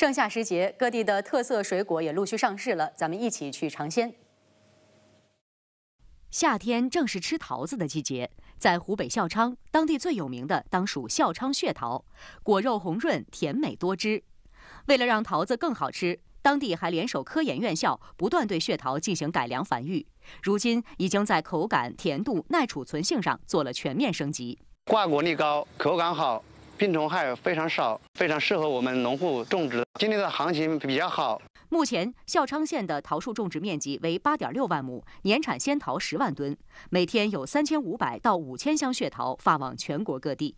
盛夏时节，各地的特色水果也陆续上市了，咱们一起去尝鲜。夏天正是吃桃子的季节，在湖北孝昌，当地最有名的当属孝昌血桃，果肉红润、甜美多汁。为了让桃子更好吃，当地还联手科研院校，不断对血桃进行改良繁育，如今已经在口感、甜度、耐储存性上做了全面升级。挂果率高，口感好。病虫害非常少，非常适合我们农户种植。今年的行情比较好。目前，孝昌县的桃树种植面积为八点六万亩，年产鲜桃十万吨，每天有三千五百到五千箱血桃发往全国各地。